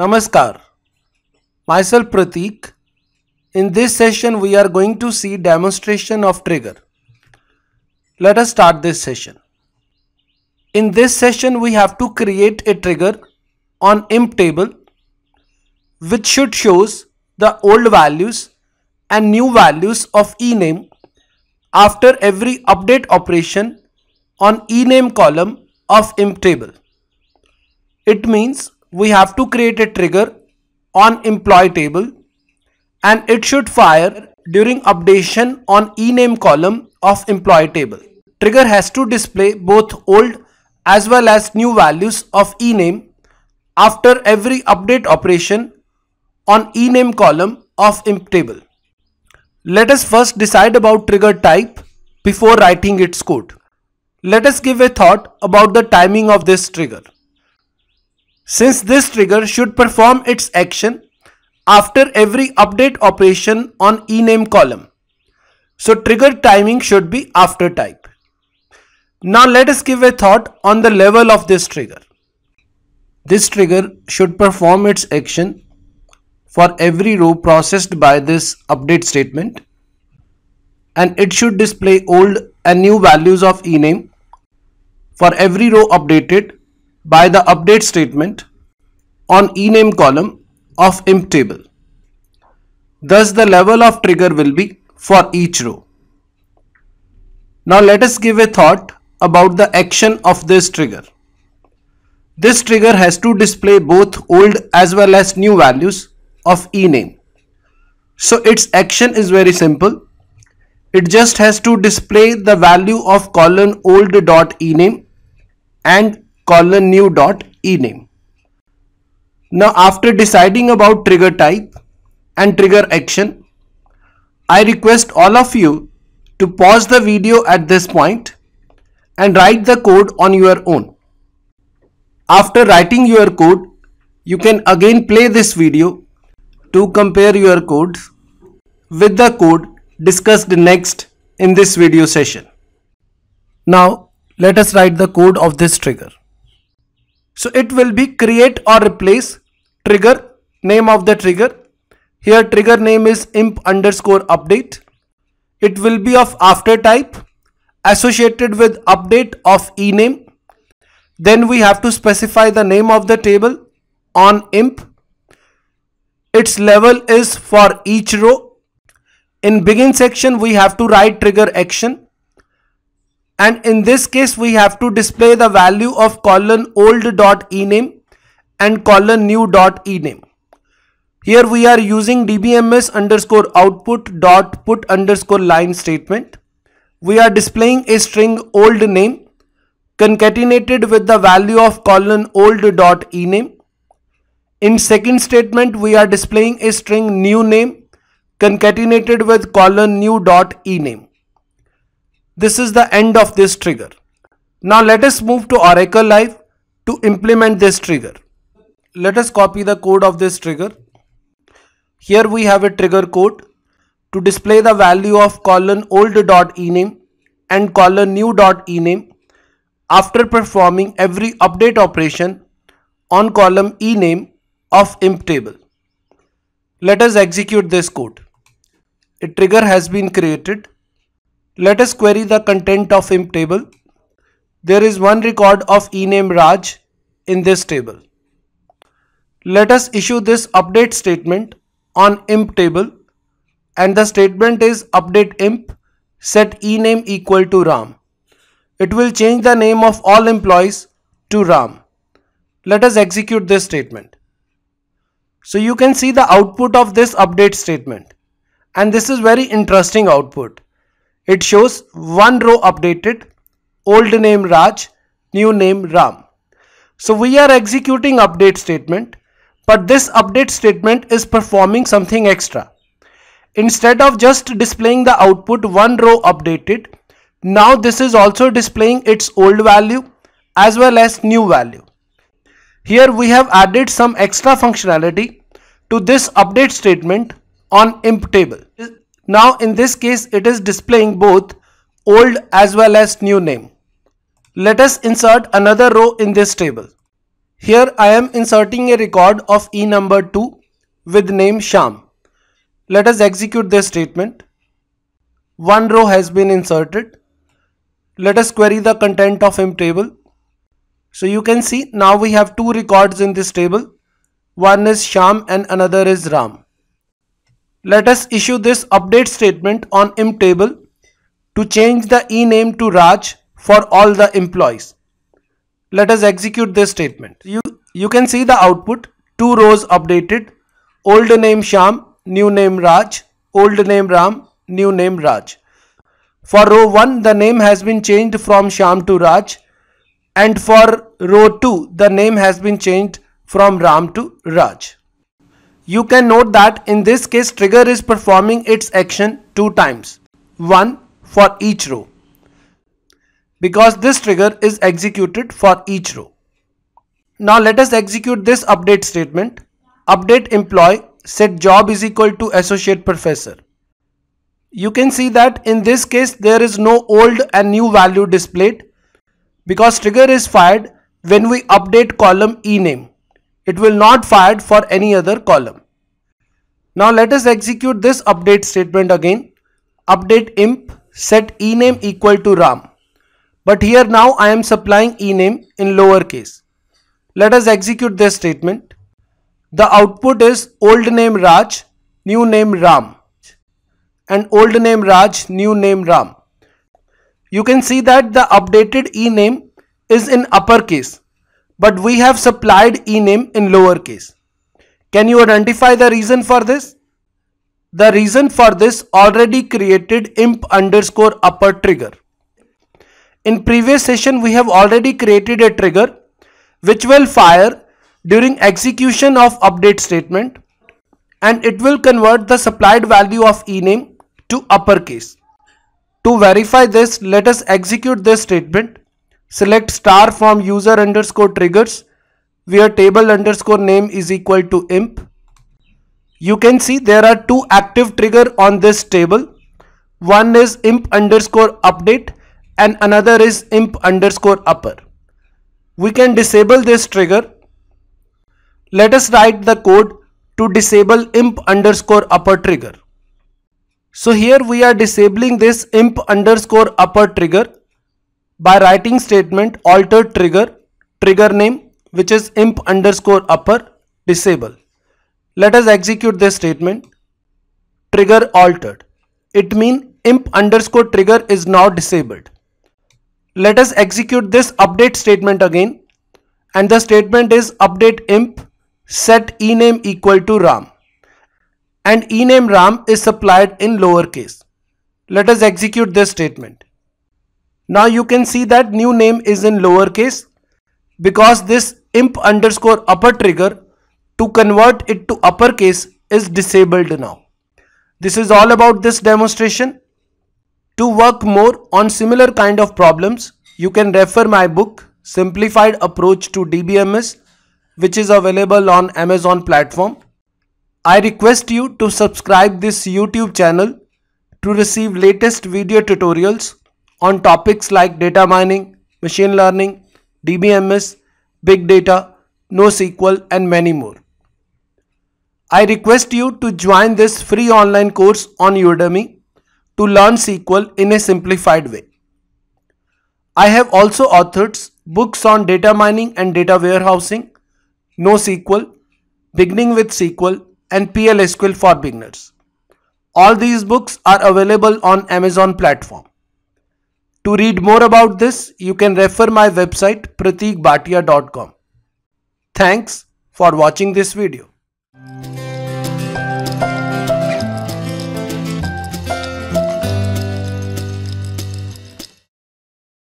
Namaskar. Myself Pratik. In this session we are going to see demonstration of trigger. Let us start this session. In this session we have to create a trigger on imp table which should shows the old values and new values of ename after every update operation on ename column of imp table. It means we have to create a trigger on employee table and it should fire during updation on ename column of employee table. Trigger has to display both old as well as new values of ename after every update operation on ename column of imp table. Let us first decide about trigger type before writing its code. Let us give a thought about the timing of this trigger. Since this trigger should perform its action after every update operation on ename column. So trigger timing should be after type. Now let us give a thought on the level of this trigger. This trigger should perform its action for every row processed by this update statement and it should display old and new values of ename for every row updated by the update statement on ename column of imp table. Thus the level of trigger will be for each row. Now let us give a thought about the action of this trigger. This trigger has to display both old as well as new values of ename. So its action is very simple. It just has to display the value of colon old dot ename and colon new dot ename. Now after deciding about trigger type and trigger action, I request all of you to pause the video at this point and write the code on your own. After writing your code, you can again play this video to compare your codes with the code discussed next in this video session. Now let us write the code of this trigger. So it will be create or replace trigger, name of the trigger. Here trigger name is imp underscore update. It will be of after type associated with update of ename. Then we have to specify the name of the table on imp. Its level is for each row. In begin section, we have to write trigger action and in this case we have to display the value of colon old dot ename and colon new dot ename. Here we are using dbms underscore output dot put underscore line statement. We are displaying a string old name concatenated with the value of colon old dot ename. In second statement we are displaying a string new name concatenated with colon new dot ename. This is the end of this trigger. Now let us move to Oracle Live to implement this trigger. Let us copy the code of this trigger. Here we have a trigger code to display the value of colon old.ename and colon new.ename after performing every update operation on column ename of imp table. Let us execute this code. A trigger has been created let us query the content of imp table. There is one record of ename Raj in this table. Let us issue this update statement on imp table and the statement is update imp set ename equal to Ram. It will change the name of all employees to Ram. Let us execute this statement. So you can see the output of this update statement. And this is very interesting output. It shows one row updated, old name Raj, new name Ram. So we are executing update statement, but this update statement is performing something extra. Instead of just displaying the output one row updated, now this is also displaying its old value as well as new value. Here we have added some extra functionality to this update statement on imp table. Now in this case, it is displaying both old as well as new name. Let us insert another row in this table. Here I am inserting a record of E number 2 with name Sham. Let us execute this statement. One row has been inserted. Let us query the content of M table. So you can see now we have two records in this table. One is Sham and another is Ram. Let us issue this update statement on imtable to change the ename to Raj for all the employees. Let us execute this statement. You, you can see the output, two rows updated, old name Sham, new name Raj, old name Ram, new name Raj. For row 1, the name has been changed from Sham to Raj and for row 2, the name has been changed from Ram to Raj. You can note that in this case trigger is performing its action two times, one for each row because this trigger is executed for each row. Now let us execute this update statement. Update employee set job is equal to associate professor. You can see that in this case there is no old and new value displayed because trigger is fired when we update column e name. It will not fired for any other column. Now let us execute this update statement again. Update imp set ename equal to ram. But here now I am supplying ename in lowercase. Let us execute this statement. The output is old name Raj, new name Ram and old name Raj, new name Ram. You can see that the updated ename is in uppercase but we have supplied ename in lowercase. Can you identify the reason for this? The reason for this already created imp underscore upper trigger. In previous session, we have already created a trigger which will fire during execution of update statement and it will convert the supplied value of ename to uppercase. To verify this, let us execute this statement Select star from user underscore triggers where table underscore name is equal to imp. You can see there are two active trigger on this table. One is imp underscore update and another is imp underscore upper. We can disable this trigger. Let us write the code to disable imp underscore upper trigger. So here we are disabling this imp underscore upper trigger by writing statement alter trigger trigger name which is imp underscore upper disable. Let us execute this statement trigger altered. It means imp underscore trigger is now disabled. Let us execute this update statement again and the statement is update imp set ename equal to ram and ename ram is supplied in lowercase. Let us execute this statement. Now you can see that new name is in lowercase because this imp underscore upper trigger to convert it to uppercase is disabled now. This is all about this demonstration. To work more on similar kind of problems, you can refer my book Simplified Approach to DBMS which is available on Amazon platform. I request you to subscribe this YouTube channel to receive latest video tutorials on topics like data mining, machine learning, DBMS, big data, NoSQL and many more. I request you to join this free online course on Udemy to learn SQL in a simplified way. I have also authored books on data mining and data warehousing, NoSQL, Beginning with SQL and PLSQL for beginners. All these books are available on Amazon platform. To read more about this, you can refer my website pratikbhatia.com. Thanks for watching this video.